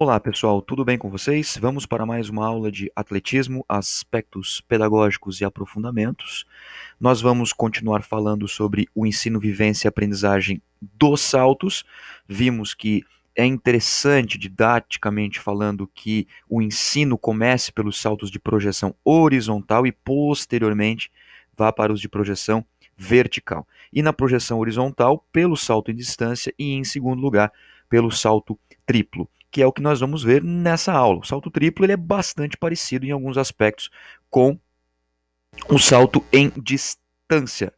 Olá pessoal, tudo bem com vocês? Vamos para mais uma aula de atletismo, aspectos pedagógicos e aprofundamentos. Nós vamos continuar falando sobre o ensino, vivência e aprendizagem dos saltos. Vimos que é interessante, didaticamente falando, que o ensino comece pelos saltos de projeção horizontal e posteriormente vá para os de projeção vertical. E na projeção horizontal, pelo salto em distância e, em segundo lugar, pelo salto triplo que é o que nós vamos ver nessa aula. O salto triplo ele é bastante parecido em alguns aspectos com o salto em distância.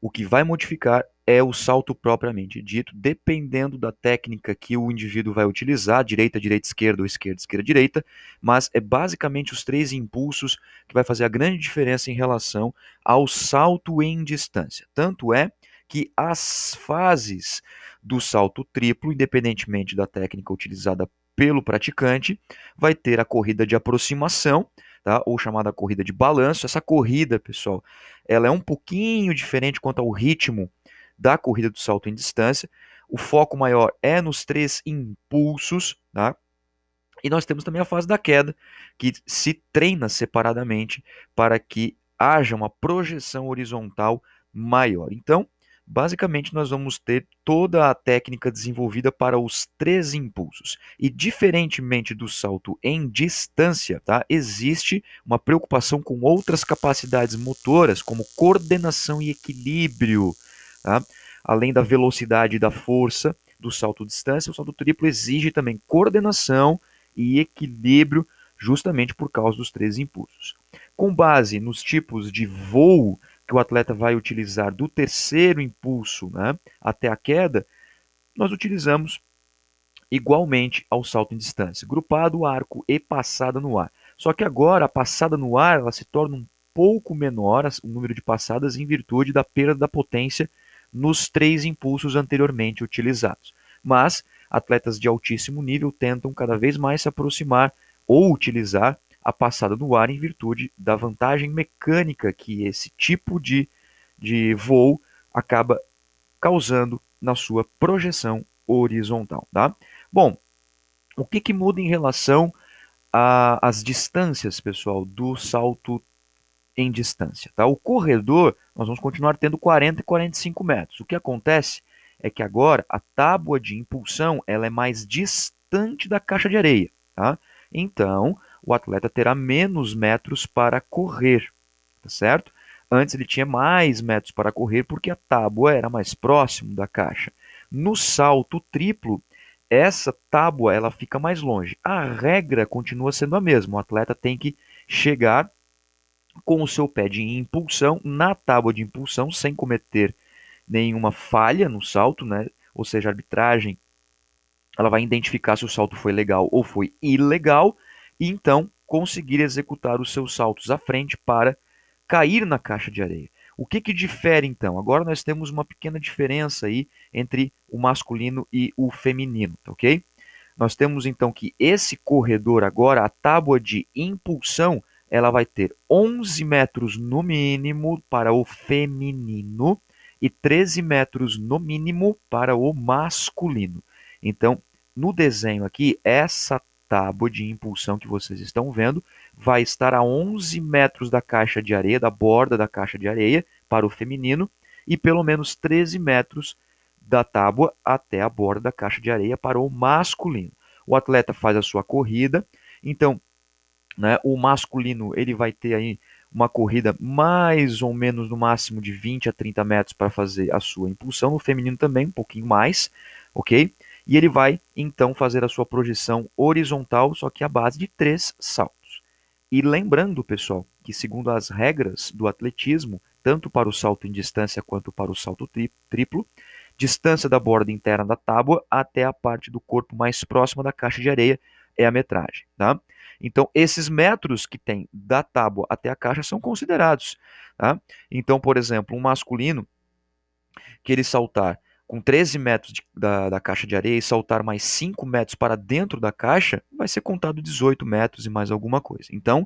O que vai modificar é o salto propriamente dito, dependendo da técnica que o indivíduo vai utilizar, direita, direita, esquerda ou esquerda, esquerda, direita, mas é basicamente os três impulsos que vai fazer a grande diferença em relação ao salto em distância. Tanto é que as fases do salto triplo, independentemente da técnica utilizada pelo praticante, vai ter a corrida de aproximação, tá? ou chamada corrida de balanço. Essa corrida, pessoal, ela é um pouquinho diferente quanto ao ritmo da corrida do salto em distância. O foco maior é nos três impulsos, tá? E nós temos também a fase da queda, que se treina separadamente para que haja uma projeção horizontal maior. Então, Basicamente, nós vamos ter toda a técnica desenvolvida para os três impulsos. E, diferentemente do salto em distância, tá, existe uma preocupação com outras capacidades motoras, como coordenação e equilíbrio. Tá? Além da velocidade e da força do salto distância, o salto triplo exige também coordenação e equilíbrio, justamente por causa dos três impulsos. Com base nos tipos de voo que o atleta vai utilizar do terceiro impulso né, até a queda, nós utilizamos igualmente ao salto em distância. Grupado, arco e passada no ar. Só que agora a passada no ar ela se torna um pouco menor o número de passadas em virtude da perda da potência nos três impulsos anteriormente utilizados. Mas atletas de altíssimo nível tentam cada vez mais se aproximar ou utilizar a passada do ar em virtude da vantagem mecânica que esse tipo de, de voo acaba causando na sua projeção horizontal. Tá? Bom, o que, que muda em relação às distâncias, pessoal, do salto em distância? Tá? O corredor, nós vamos continuar tendo 40 e 45 metros. O que acontece é que agora a tábua de impulsão ela é mais distante da caixa de areia. Tá? Então, o atleta terá menos metros para correr, tá certo? Antes ele tinha mais metros para correr porque a tábua era mais próximo da caixa. No salto triplo, essa tábua ela fica mais longe. A regra continua sendo a mesma. O atleta tem que chegar com o seu pé de impulsão na tábua de impulsão sem cometer nenhuma falha no salto, né? Ou seja, a arbitragem ela vai identificar se o salto foi legal ou foi ilegal e então conseguir executar os seus saltos à frente para cair na caixa de areia. O que, que difere então? Agora nós temos uma pequena diferença aí entre o masculino e o feminino, tá ok? Nós temos então que esse corredor agora, a tábua de impulsão, ela vai ter 11 metros no mínimo para o feminino e 13 metros no mínimo para o masculino. Então, no desenho aqui, essa tábua de impulsão que vocês estão vendo vai estar a 11 metros da caixa de areia, da borda da caixa de areia para o feminino e pelo menos 13 metros da tábua até a borda da caixa de areia para o masculino. O atleta faz a sua corrida, então né, o masculino ele vai ter aí uma corrida mais ou menos no máximo de 20 a 30 metros para fazer a sua impulsão, no feminino também um pouquinho mais, ok? E ele vai então fazer a sua projeção horizontal, só que à base de três saltos. E lembrando, pessoal, que segundo as regras do atletismo, tanto para o salto em distância quanto para o salto triplo, distância da borda interna da tábua até a parte do corpo mais próxima da caixa de areia é a metragem, tá? Então, esses metros que tem da tábua até a caixa são considerados, tá? Então, por exemplo, um masculino que ele saltar com 13 metros de, da, da, caixa de areia e saltar mais 5 metros para dentro da caixa, vai ser contado 18 metros e mais alguma coisa. Então,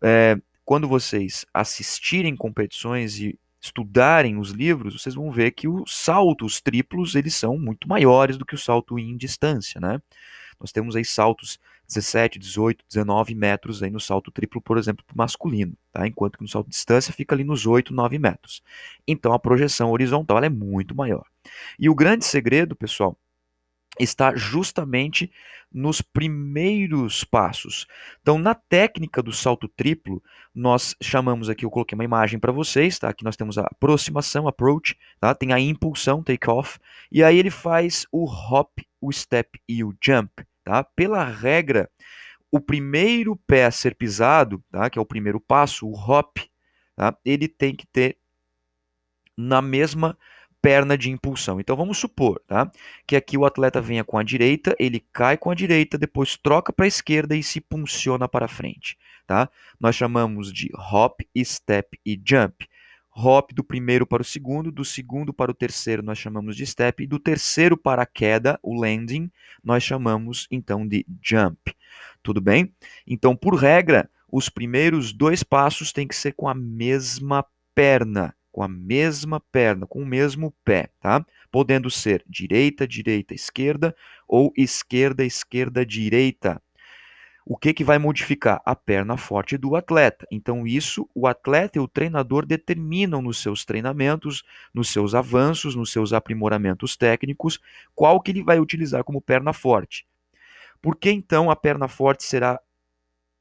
é, quando vocês assistirem competições e estudarem os livros, vocês vão ver que os saltos triplos eles são muito maiores do que o salto em distância, né? Nós temos aí saltos 17, 18, 19 metros aí no salto triplo, por exemplo, para masculino, tá? enquanto que no salto de distância fica ali nos 8, 9 metros. Então a projeção horizontal é muito maior. E o grande segredo, pessoal, está justamente nos primeiros passos. Então, na técnica do salto triplo, nós chamamos aqui, eu coloquei uma imagem para vocês, tá? Aqui nós temos a aproximação, approach, tá? Tem a impulsão, take off, e aí ele faz o hop, o step e o jump. Tá? Pela regra, o primeiro pé a ser pisado, tá? que é o primeiro passo, o hop, tá? ele tem que ter na mesma perna de impulsão. Então vamos supor tá? que aqui o atleta venha com a direita, ele cai com a direita, depois troca para a esquerda e se punciona para frente. Tá? Nós chamamos de hop, step e jump hop do primeiro para o segundo, do segundo para o terceiro nós chamamos de step, e do terceiro para a queda, o landing, nós chamamos então de jump. Tudo bem? Então, por regra, os primeiros dois passos têm que ser com a mesma perna, com a mesma perna, com o mesmo pé, tá? Podendo ser direita, direita, esquerda ou esquerda, esquerda, direita, o que, que vai modificar? A perna forte do atleta. Então, isso o atleta e o treinador determinam nos seus treinamentos, nos seus avanços, nos seus aprimoramentos técnicos, qual que ele vai utilizar como perna forte. Por que então a perna forte será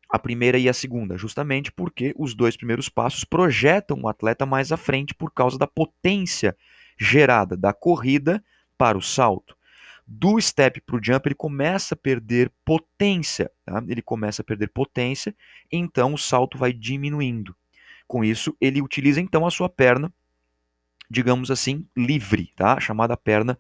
a primeira e a segunda? Justamente porque os dois primeiros passos projetam o atleta mais à frente por causa da potência gerada da corrida para o salto do step para o jump, ele começa a perder potência. Tá? Ele começa a perder potência, então o salto vai diminuindo. Com isso, ele utiliza então a sua perna, digamos assim, livre, tá? chamada perna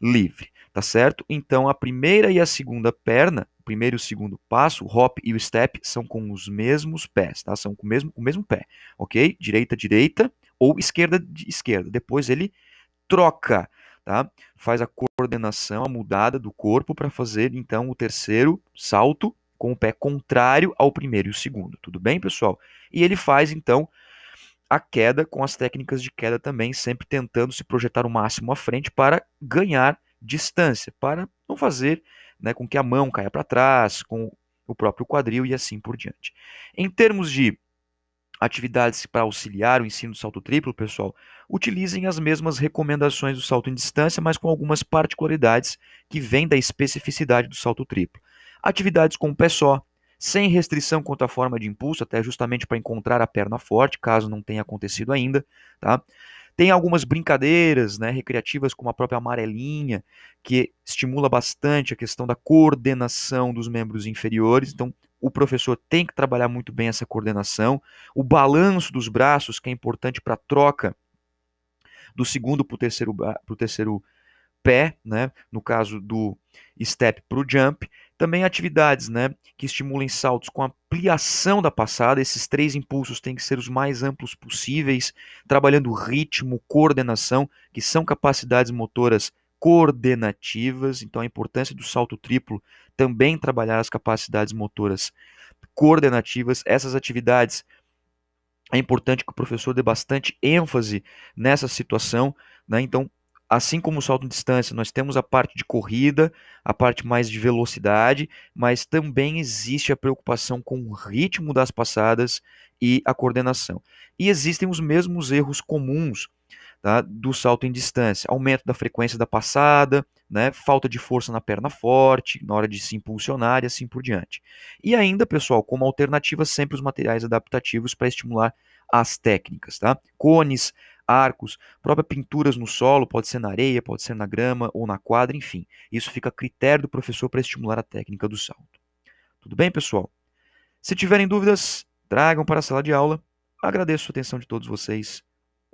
livre. Tá certo? Então a primeira e a segunda perna, o primeiro e o segundo passo, o hop e o step, são com os mesmos pés, tá? São com o mesmo, o mesmo pé, ok? Direita, direita ou esquerda, esquerda. Depois ele troca tá? Faz a coordenação, a mudada do corpo para fazer então o terceiro salto com o pé contrário ao primeiro e o segundo, tudo bem, pessoal? E ele faz então a queda com as técnicas de queda também, sempre tentando se projetar o máximo à frente para ganhar distância, para não fazer né, com que a mão caia para trás, com o próprio quadril e assim por diante. Em termos de atividades para auxiliar o ensino do salto triplo, pessoal, utilizem as mesmas recomendações do salto em distância, mas com algumas particularidades que vêm da especificidade do salto triplo. Atividades com o pé só, sem restrição quanto à forma de impulso, até justamente para encontrar a perna forte, caso não tenha acontecido ainda, tá? Tem algumas brincadeiras né, recreativas, como a própria amarelinha, que estimula bastante a questão da coordenação dos membros inferiores. Então, o professor tem que trabalhar muito bem essa coordenação, o balanço dos braços, que é importante para a troca do segundo para o terceiro, pro terceiro pé, né? no caso do step para o jump. Também atividades né? que estimulem saltos com ampliação da passada, esses três impulsos têm que ser os mais amplos possíveis, trabalhando ritmo, coordenação, que são capacidades motoras coordenativas, então a importância do salto triplo também trabalhar as capacidades motoras coordenativas, essas atividades é importante que o professor dê bastante ênfase nessa situação, né? Então, assim como o salto em distância, nós temos a parte de corrida, a parte mais de velocidade, mas também existe a preocupação com o ritmo das passadas e a coordenação. E existem os mesmos erros comuns tá, do salto em distância. Aumento da frequência da passada, né, falta de força na perna forte, na hora de se impulsionar e assim por diante. E ainda, pessoal, como alternativa, sempre os materiais adaptativos para estimular as técnicas. Tá? Cones, arcos, próprias pinturas no solo, pode ser na areia, pode ser na grama ou na quadra, enfim. Isso fica a critério do professor para estimular a técnica do salto. Tudo bem, pessoal? Se tiverem dúvidas, tragam para a sala de aula. Agradeço a atenção de todos vocês.